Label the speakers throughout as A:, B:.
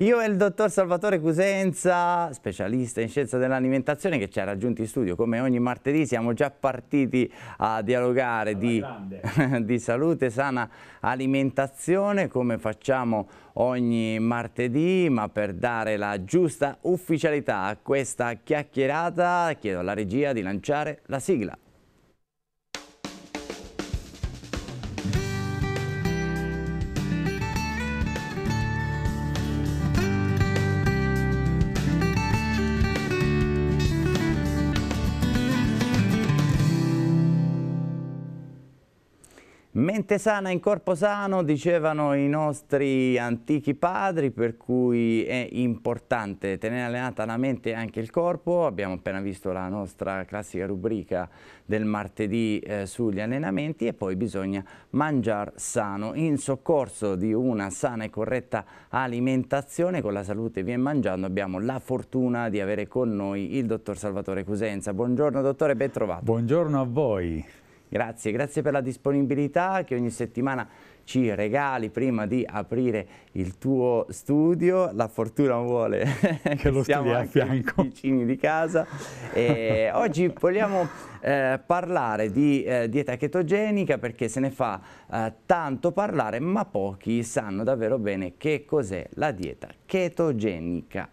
A: Io e il dottor Salvatore Cusenza, specialista in scienza dell'alimentazione che ci ha raggiunto in studio come ogni martedì, siamo già partiti a dialogare di, di, salute, sana alimentazione come facciamo ogni martedì, ma per dare la giusta ufficialità a questa chiacchierata chiedo alla regia di lanciare la sigla. Mente sana in corpo sano, dicevano i nostri antichi padri, per cui è importante tenere allenata la mente e anche il corpo. Abbiamo appena visto la nostra classica rubrica del martedì eh, sugli allenamenti e poi bisogna mangiare sano. In soccorso di una sana e corretta alimentazione, con la salute via mangiando, abbiamo la fortuna di avere con noi il dottor Salvatore Cusenza. Buongiorno dottore, ben trovato. Buongiorno a voi. Grazie, grazie per la disponibilità che ogni settimana ci regali prima di aprire il tuo studio. La fortuna vuole che, che lo siamo a fianco. vicini di casa. E oggi vogliamo eh, parlare di eh, dieta chetogenica perché se ne fa eh, tanto parlare ma pochi sanno davvero bene che cos'è la dieta chetogenica.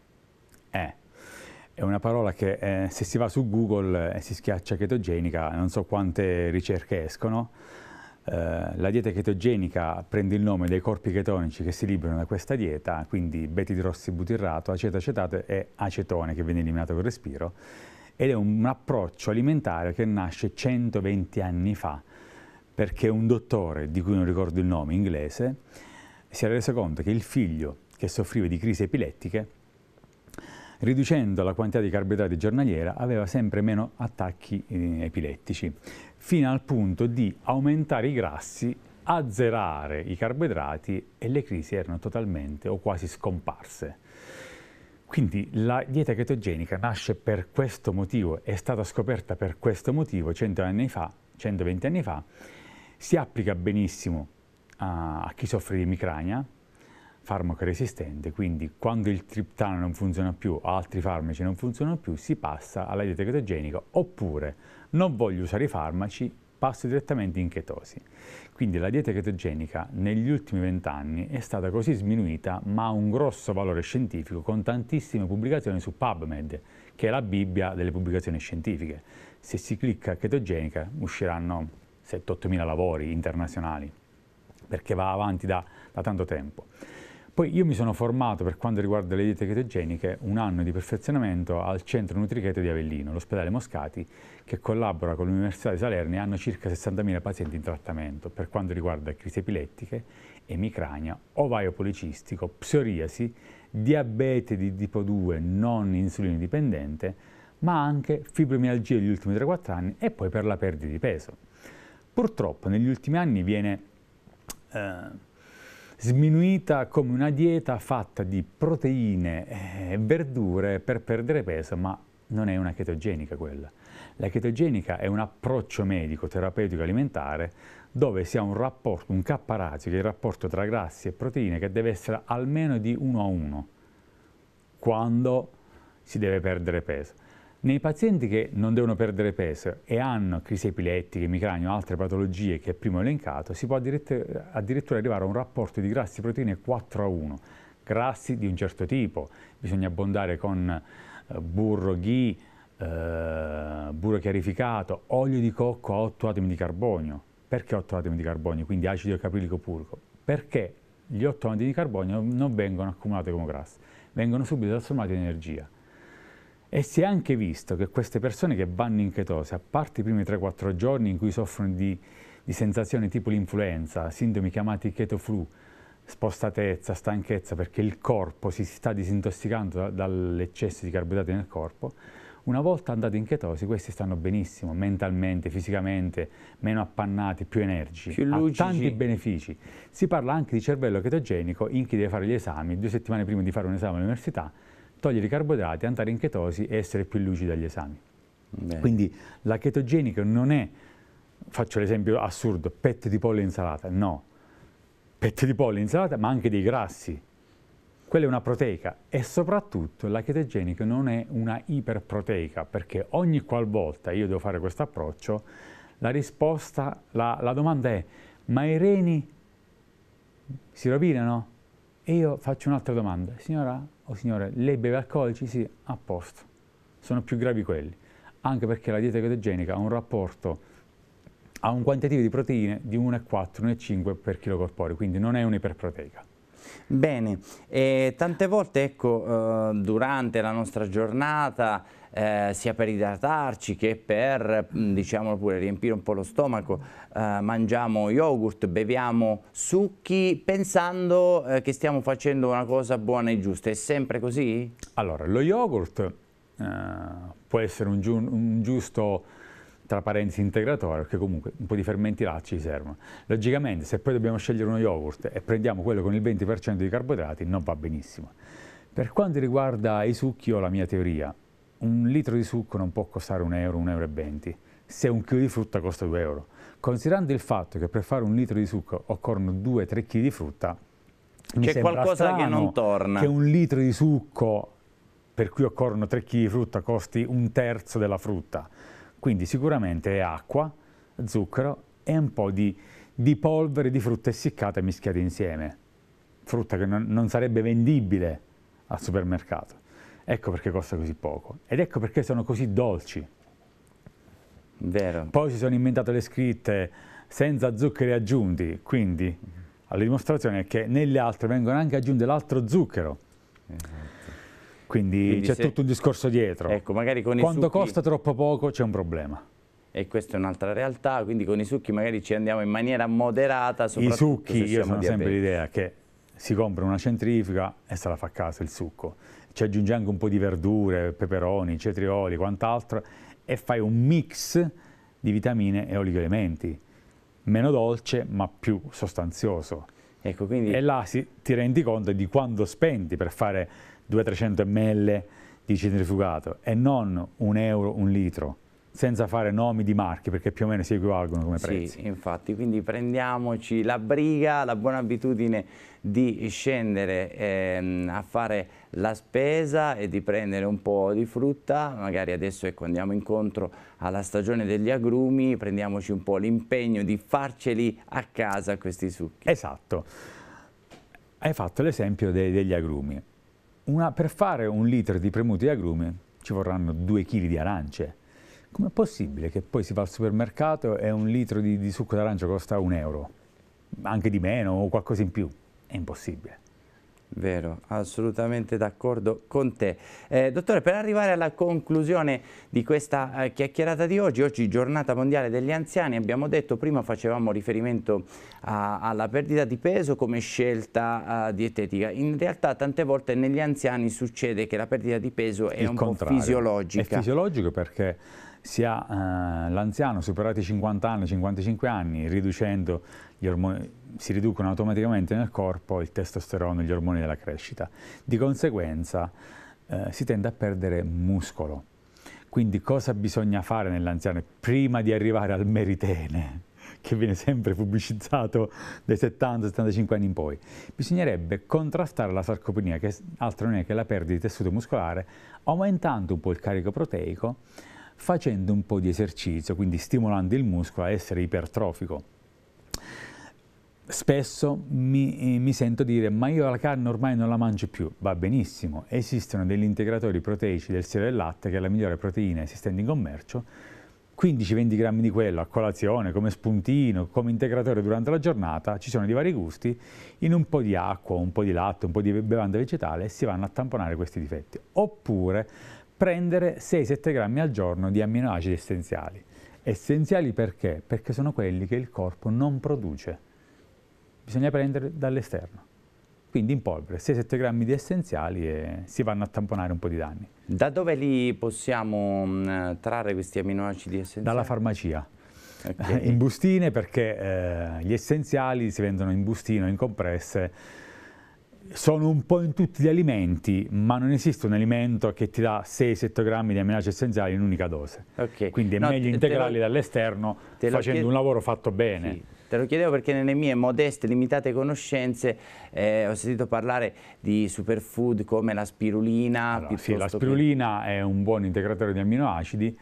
B: È una parola che eh, se si va su Google e eh, si schiaccia chetogenica, non so quante ricerche escono. Eh, la dieta chetogenica prende il nome dei corpi chetonici che si liberano da questa dieta, quindi betidrossibutirrato, acetoacetate e acetone che viene eliminato col respiro, ed è un approccio alimentare che nasce 120 anni fa, perché un dottore, di cui non ricordo il nome, inglese, si era reso conto che il figlio che soffriva di crisi epilettiche riducendo la quantità di carboidrati giornaliera aveva sempre meno attacchi eh, epilettici, fino al punto di aumentare i grassi, azzerare i carboidrati e le crisi erano totalmente o quasi scomparse. Quindi la dieta chetogenica nasce per questo motivo, è stata scoperta per questo motivo 100 anni fa, 120 anni fa, si applica benissimo a, chi soffre di emicrania, farmaco resistente, quindi quando il triptano non funziona più o altri farmaci non funzionano più, si passa alla dieta chetogenica oppure non voglio usare i farmaci, passo direttamente in chetosi. Quindi la dieta chetogenica negli ultimi vent'anni è stata così sminuita ma ha un grosso valore scientifico con tantissime pubblicazioni su PubMed, che è la Bibbia delle pubblicazioni scientifiche. Se si clicca chetogenica usciranno 7-8 mila lavori internazionali perché va avanti da, da tanto tempo. Poi io mi sono formato per quanto riguarda le diete chetogeniche un anno di perfezionamento al centro Nutricheto di Avellino, l'ospedale Moscati, che collabora con l'Università di Salerno e hanno circa 60.000 pazienti in trattamento per quanto riguarda crisi epilettiche, emicrania, ovaio policistico, psoriasi, diabete di tipo 2 non insulino dipendente, ma anche fibromialgia degli ultimi 3-4 anni e poi per la perdita di peso. Purtroppo negli ultimi anni viene... Eh, sminuita come una dieta fatta di proteine e eh, verdure per perdere peso, ma non è una chetogenica quella. La chetogenica è un approccio medico, terapeutico alimentare dove si ha un rapporto, un K che è il rapporto tra grassi e proteine, che deve essere almeno di 1 a 1 quando si deve perdere peso. Nei pazienti che non devono perdere peso e hanno crisi epilettiche, micranie o altre patologie che prima ho elencato, si può addirittura arrivare a un rapporto di grassi proteine 4 a 1. Grassi di un certo tipo, bisogna abbondare con eh, burro ghee, eh, burro chiarificato, olio di cocco a 8 atomi di carbonio. Perché 8 atomi di carbonio, quindi acido caprilico purico? Perché gli 8 atomi di carbonio non vengono accumulati come grassi, vengono subito trasformati in energia. E si è anche visto che queste persone che vanno in chetosi, a parte i primi 3-4 giorni in cui soffrono di, di sensazioni tipo l'influenza, sintomi chiamati flu, spostatezza, stanchezza, perché il corpo si sta disintossicando da, dall'eccesso di carboidrati nel corpo, una volta andati in chetosi questi stanno benissimo, mentalmente, fisicamente, meno appannati, più energici, più lucici. ha tanti benefici. Si parla anche di cervello chetogenico in chi deve fare gli esami, due settimane prima di fare un esame all'università, togliere i carboidrati, andare in chetosi e essere più lucidi agli esami. Beh. Quindi la chetogenica non è, faccio l'esempio assurdo, pette di pollo e insalata, no. Pette di pollo e insalata, ma anche dei grassi. Quella è una proteica e soprattutto la chetogenica non è una iperproteica perché ogni qualvolta io devo fare questo approccio, la risposta, la, la domanda è ma i reni si rovinano? E io faccio un'altra domanda. Signora o oh signore, lei beve alcolici? Sì, a posto. Sono più gravi quelli. Anche perché la dieta chetogenica ha un rapporto ha
A: un quantitativo di proteine di 1,4,
B: 1,5 per chilo corporeo, quindi non è un'iperproteica.
A: Bene, e tante volte ecco, eh, durante la nostra giornata eh, sia per idratarci che per, mm, diciamolo pure, riempire un po' lo stomaco, eh, mangiamo yogurt, beviamo succhi, pensando eh, che stiamo facendo una cosa buona e giusta. È sempre così? Allora, lo yogurt eh,
B: può essere un, giu un giusto tra parentesi integratore, perché comunque un po' di fermenti là ci servono. Logicamente se poi dobbiamo scegliere uno yogurt e prendiamo quello con il 20% di carboidrati non va benissimo. Per quanto riguarda i succhi ho la mia teoria, un litro di succo non può costare un euro, un euro e venti, se un chilo di frutta costa 2 euro. Considerando il fatto che per fare un litro di succo occorrono 2-3 kg di frutta, c'è qualcosa che non torna. Che un litro di succo per cui occorrono 3 kg di frutta costi un terzo della frutta. Quindi sicuramente è acqua, zucchero e un po' di, di polvere di frutta essiccata mischiate insieme. Frutta che non, non sarebbe vendibile al supermercato. Ecco perché costa così poco ed ecco perché sono così dolci. Vero. Poi si sono inventate le scritte senza zuccheri aggiunti, quindi mhm. la dimostrazione è che nelle altre vengono
A: anche aggiunte l'altro zucchero. Esatto. Quindi, c'è se... tutto un discorso dietro. Ecco, magari con Quando succhi... costa
B: troppo poco c'è un problema.
A: E questa è un'altra realtà, quindi con i succhi magari ci andiamo in maniera moderata. I succhi, io sono diabetici. sempre l'idea
B: che si compra una centrifuga e se la fa a casa il succo ci aggiungi anche un po' di verdure, peperoni, cetrioli e quant'altro e fai un mix di vitamine e oligoelementi, meno dolce ma più sostanzioso. Ecco, quindi... E là si, ti rendi conto di quanto spendi per fare 200-300 ml di centrifugato e non un euro un litro senza fare nomi di marchi, perché più o meno si equivalgono come
A: prezzi. Sì, infatti, quindi prendiamoci la briga, la buona abitudine di scendere ehm, a fare la spesa e di prendere un po' di frutta, magari adesso ecco, andiamo incontro alla stagione degli agrumi, prendiamoci un po' l'impegno di farceli a casa questi succhi. Esatto. Hai
B: fatto l'esempio de degli agrumi. Una, per fare un litro di premuti di agrumi ci vorranno 2 kg di arance Com'è possibile che poi si va al supermercato e un litro di, di succo d'arancia costa un euro? Anche di meno o qualcosa in più? È impossibile.
A: Vero, assolutamente d'accordo con te. Eh, dottore, per arrivare alla conclusione di questa eh, chiacchierata di oggi, oggi giornata mondiale degli anziani, abbiamo detto prima facevamo riferimento a, alla perdita di peso come scelta a, eh, dietetica. In realtà tante volte negli anziani succede che la perdita di peso è Il un contrario. po' fisiologica. È
B: fisiologico perché ha eh, l'anziano superati i 50 anni, 55 anni, riducendo gli ormoni, si riducono automaticamente nel corpo il testosterone e gli ormoni della crescita. Di conseguenza eh, si tende a perdere muscolo. Quindi cosa bisogna fare nell'anziano prima di arrivare al meritene, che viene sempre pubblicizzato dai 70-75 anni in poi? Bisognerebbe contrastare la sarcopenia, che altro non è che la perdita di tessuto muscolare, aumentando un po' il carico proteico, facendo un po' di esercizio, quindi stimolando il muscolo a essere ipertrofico. Spesso mi, eh, mi sento dire ma io la carne ormai non la mangio più, va benissimo, esistono degli integratori proteici del siero del latte che è la migliore proteina esistente in commercio, 15-20 grammi di quello a colazione, come spuntino, come integratore durante la giornata, ci sono di vari gusti, in un po' di acqua, un po' di latte, un po' di bevanda vegetale si vanno a tamponare questi difetti. Oppure prendere 6-7 grammi al giorno di amminoacidi essenziali. Essenziali perché? Perché sono quelli che il corpo non produce. Bisogna prendere dall'esterno. Quindi in polvere 6-7 grammi di essenziali e si vanno a tamponare un po' di danni.
A: Da dove li possiamo mm, trarre questi amminoacidi essenziali?
B: Dalla farmacia. Okay. In bustine perché eh, gli essenziali si vendono in bustino, in compresse, sono un po' in tutti gli alimenti, ma non esiste un alimento che ti dà 6-7 grammi di aminoacidi essenziali in un'unica dose. Okay. Quindi è no, meglio integrarli
A: dall'esterno facendo chiedo... un lavoro fatto bene. Sì. Te lo chiedevo perché nelle mie modeste, limitate conoscenze eh, ho sentito parlare di superfood come la spirulina. Allora, sì, la spirulina che... è un buon
B: integratore di amminoacidi,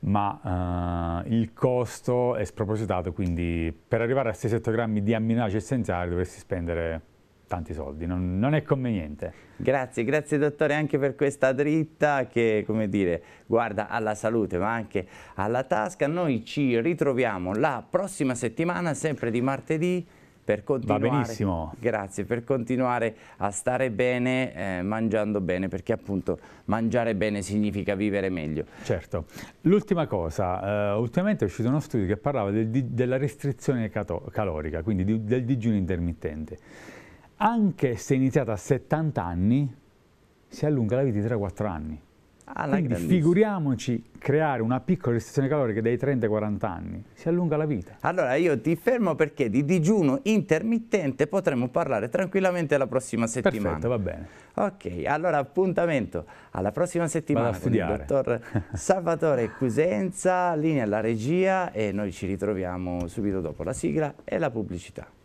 B: ma eh, il costo è spropositato, quindi per arrivare a 6-7 grammi di aminoacidi essenziali dovresti spendere tanti soldi, non, non, è conveniente.
A: Grazie, grazie dottore anche per questa dritta che come dire guarda alla salute ma anche alla tasca. Noi ci ritroviamo la prossima settimana sempre di martedì per continuare, Va benissimo. Grazie, per continuare a stare bene eh, mangiando bene, perché appunto mangiare bene significa vivere meglio. Certo. L'ultima cosa, eh, ultimamente è uscito uno studio che parlava del, della
B: restrizione calorica, quindi di, del digiuno intermittente anche se iniziata a 70 anni, si allunga la vita di 3-4 anni.
A: Ah, Quindi figuriamoci creare una piccola restrizione calorica dai 30 40 anni, si allunga la vita. Allora io ti fermo perché di digiuno intermittente potremo parlare tranquillamente la prossima settimana. Perfetto, va bene. Ok, allora appuntamento alla prossima settimana con il dottor Salvatore Cusenza, linea alla regia e noi ci ritroviamo subito dopo la sigla e la pubblicità.